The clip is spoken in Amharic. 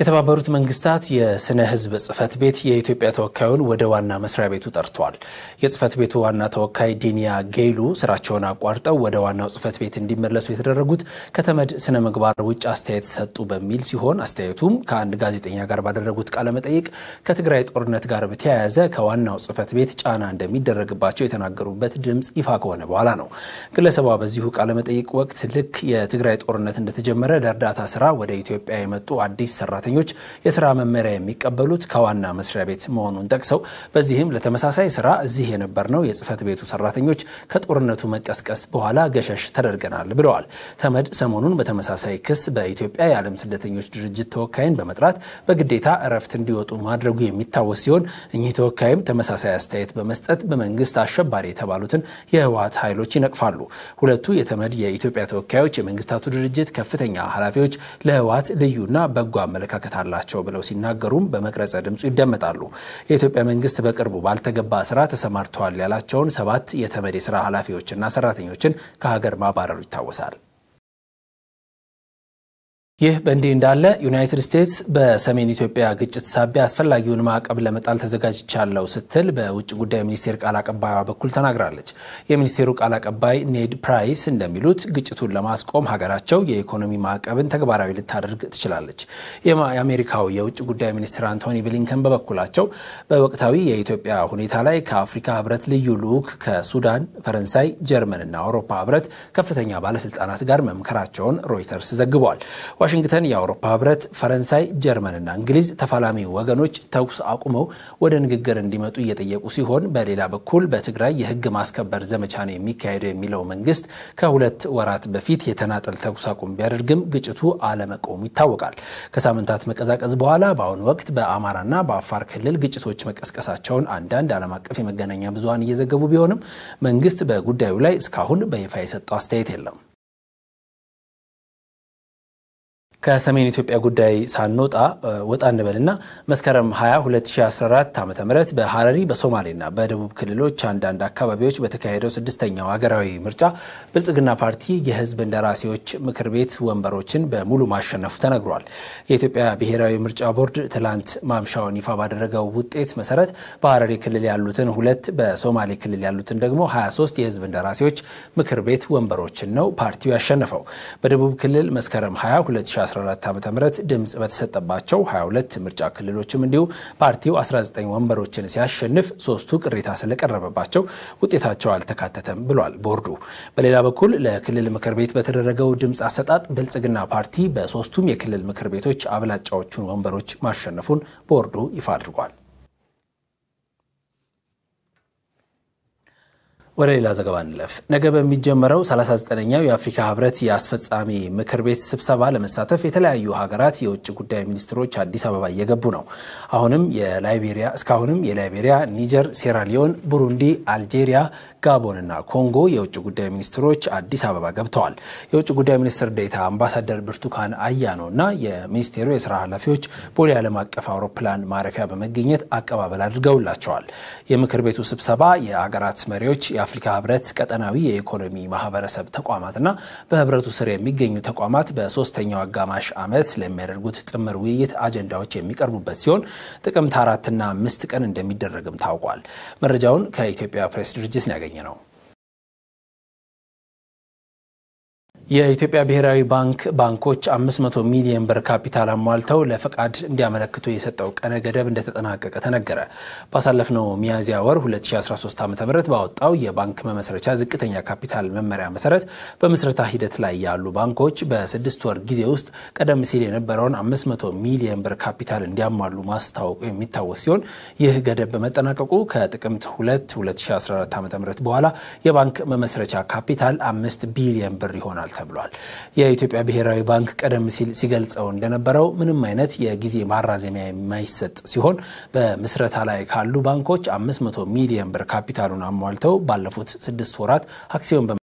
የተባበሩት መንግስታት የስነ ህዝብ ጽህፈት ቤት የኢትዮጵያ ተወካዩን ወደ ዋና መስሪያ ቤቱ ጠርቷል። የጽህፈት ቤቱ ዋና ተወካይ ዲኒያ ጌይሉ ስራቸውን አቋርጠው ወደ ዋናው ጽህፈት ቤት እንዲመለሱ የተደረጉት ከተመድ ስነ ምግባር ውጭ አስተያየት ሰጡ በሚል ሲሆን አስተያየቱም ከአንድ ጋዜጠኛ ጋር ባደረጉት ቃለ መጠይቅ ከትግራይ ጦርነት ጋር በተያያዘ ከዋናው ጽህፈት ቤት ጫና እንደሚደረግባቸው የተናገሩበት ድምፅ ይፋ ከሆነ በኋላ ነው። ግለሰቧ በዚሁ ቃለ መጠይቅ ወቅት ልክ የትግራይ ጦርነት እንደተጀመረ ለእርዳታ ስራ ወደ ኢትዮጵያ የመጡ አዲስ ሰራተ ሰራተኞች የስራ መመሪያ የሚቀበሉት ከዋና መስሪያ ቤት መሆኑን ጠቅሰው በዚህም ለተመሳሳይ ስራ እዚህ የነበርነው የጽህፈት ቤቱ ሰራተኞች ከጦርነቱ መቀስቀስ በኋላ ገሸሽ ተደርገናል ብለዋል። ተመድ ሰሞኑን በተመሳሳይ ክስ በኢትዮጵያ የዓለም ስደተኞች ድርጅት ተወካይን በመጥራት በግዴታ እረፍት እንዲወጡ ማድረጉ የሚታወስ ሲሆን እኚህ ተወካይም ተመሳሳይ አስተያየት በመስጠት በመንግስት አሸባሪ የተባሉትን የህወሀት ኃይሎች ይነቅፋሉ። ሁለቱ የተመድ የኢትዮጵያ ተወካዮች የመንግስታቱ ድርጅት ከፍተኛ ኃላፊዎች ለህወሀት ልዩና በጎ አመለካከት አመለካከት አላቸው ብለው ሲናገሩም በመቅረጸ ድምፁ ይደመጣሉ። የኢትዮጵያ መንግስት በቅርቡ ባልተገባ ስራ ተሰማርተዋል ያላቸውን ሰባት የተመድ የስራ ኃላፊዎችና ሰራተኞችን ከሀገር ማባረሩ ይታወሳል። ይህ በእንዲህ እንዳለ ዩናይትድ ስቴትስ በሰሜን ኢትዮጵያ ግጭት ሳቢያ አስፈላጊውን ማዕቀብ ለመጣል ተዘጋጅቻለሁ ስትል በውጭ ጉዳይ ሚኒስቴር ቃል አቀባይዋ በኩል ተናግራለች። የሚኒስቴሩ ቃል አቀባይ ኔድ ፕራይስ እንደሚሉት ግጭቱን ለማስቆም ሀገራቸው የኢኮኖሚ ማዕቀብን ተግባራዊ ልታደርግ ትችላለች። የአሜሪካው የውጭ ጉዳይ ሚኒስትር አንቶኒ ብሊንከን በበኩላቸው በወቅታዊ የኢትዮጵያ ሁኔታ ላይ ከአፍሪካ ህብረት ልዩ ልዑክ ከሱዳን፣ ፈረንሳይ፣ ጀርመንና አውሮፓ ህብረት ከፍተኛ ባለስልጣናት ጋር መምከራቸውን ሮይተርስ ዘግቧል። ዋሽንግተን የአውሮፓ ህብረት፣ ፈረንሳይ፣ ጀርመንና እንግሊዝ ተፋላሚ ወገኖች ተኩስ አቁመው ወደ ንግግር እንዲመጡ እየጠየቁ ሲሆን በሌላ በኩል በትግራይ የህግ ማስከበር ዘመቻ ነው የሚካሄደው የሚለው መንግስት ከሁለት ወራት በፊት የተናጠል ተኩስ አቁም ቢያደርግም ግጭቱ አለመቆሙ ይታወቃል። ከሳምንታት መቀዛቀዝ በኋላ በአሁኑ ወቅት በአማራና በአፋር ክልል ግጭቶች መቀስቀሳቸውን አንዳንድ ዓለም አቀፍ የመገናኛ ብዙሀን እየዘገቡ ቢሆንም መንግስት በጉዳዩ ላይ እስካሁን በይፋ የሰጠው አስተያየት የለም። ከሰሜን ኢትዮጵያ ጉዳይ ሳንወጣ ወጣ እንበልና መስከረም 20 2014 ዓ ም በሐረሪ በሶማሌና በደቡብ ክልሎች አንዳንድ አካባቢዎች በተካሄደው ስድስተኛው ሀገራዊ ምርጫ ብልጽግና ፓርቲ የህዝብ እንደራሴዎች ምክር ቤት ወንበሮችን በሙሉ ማሸነፉ ተነግሯል። የኢትዮጵያ ብሔራዊ ምርጫ ቦርድ ትላንት ማምሻውን ይፋ ባደረገው ውጤት መሰረት በሐረሪ ክልል ያሉትን ሁለት በሶማሌ ክልል ያሉትን ደግሞ 23 የህዝብ እንደራሴዎች ምክር ቤት ወንበሮችን ነው ፓርቲው ያሸነፈው። በደቡብ ክልል መስከረም 20 2014 ዓ ም ድምፅ በተሰጠባቸው 22 ምርጫ ክልሎችም እንዲሁ ፓርቲው 19 ወንበሮችን ሲያሸንፍ ሶስቱ ቅሬታ ስለቀረበባቸው ውጤታቸው አልተካተተም ብሏል ቦርዱ። በሌላ በኩል ለክልል ምክር ቤት በተደረገው ድምፅ አሰጣጥ ብልጽግና ፓርቲ በሶስቱም የክልል ምክር ቤቶች አብላጫዎቹን ወንበሮች ማሸነፉን ቦርዱ ይፋ አድርጓል። ወደ ሌላ ዘገባ እንለፍ። ነገ በሚጀመረው 39ኛው የአፍሪካ ህብረት የአስፈጻሚ ምክር ቤት ስብሰባ ለመሳተፍ የተለያዩ ሀገራት የውጭ ጉዳይ ሚኒስትሮች አዲስ አበባ እየገቡ ነው። አሁንም የላይቤሪያ እስካሁንም የላይቤሪያ፣ ኒጀር፣ ሴራሊዮን፣ ቡሩንዲ፣ አልጄሪያ፣ ጋቦንና ኮንጎ የውጭ ጉዳይ ሚኒስትሮች አዲስ አበባ ገብተዋል። የውጭ ጉዳይ ሚኒስትር ዴታ አምባሳደር ብርቱካን እና የሚኒስቴሩ የስራ ኃላፊዎች ቦሌ ዓለም አቀፍ አውሮፕላን ማረፊያ በመገኘት አቀባበል አድርገውላቸዋል። የምክር ቤቱ ስብሰባ የአገራት መሪዎች የአፍሪካ ህብረት ቀጠናዊ የኢኮኖሚ ማህበረሰብ ተቋማትና በህብረቱ ስር የሚገኙ ተቋማት በሶስተኛው አጋማሽ ዓመት ለሚያደርጉት ጥምር ውይይት አጀንዳዎች የሚቀርቡበት ሲሆን ጥቅምት አራትና አምስት ቀን እንደሚደረግም ታውቋል። መረጃውን ከኢትዮጵያ ፕሬስ ድርጅት ያገኘ ነው። የኢትዮጵያ ብሔራዊ ባንክ ባንኮች 500 ሚሊዮን ብር ካፒታል አሟልተው ለፈቃድ እንዲያመለክቱ የሰጠው ቀነ ገደብ እንደተጠናቀቀ ተነገረ። ባሳለፍነው ሚያዝያ ወር 2013 ም ባወጣው የባንክ መመስረቻ ዝቅተኛ ካፒታል መመሪያ መሰረት በምስረታ ሂደት ላይ ያሉ ባንኮች በስድስት ወር ጊዜ ውስጥ ቀደም ሲል የነበረውን 500 ሚሊዮን ብር ካፒታል እንዲያሟሉ ማስታወቁ የሚታወስ ሲሆን ይህ ገደብ በመጠናቀቁ ከጥቅምት 2 2014 ዓ.ም በኋላ የባንክ መመስረቻ ካፒታል 5 ቢሊዮን ብር ይሆናል ተብሏል። የኢትዮጵያ ብሔራዊ ባንክ ቀደም ሲል ሲገልጸው እንደነበረው ምንም አይነት የጊዜ ማራዘሚያ የማይሰጥ ሲሆን በምስረታ ላይ ካሉ ባንኮች 500 ሚሊዮን ብር ካፒታሉን አሟልተው ባለፉት ስድስት ወራት አክሲዮን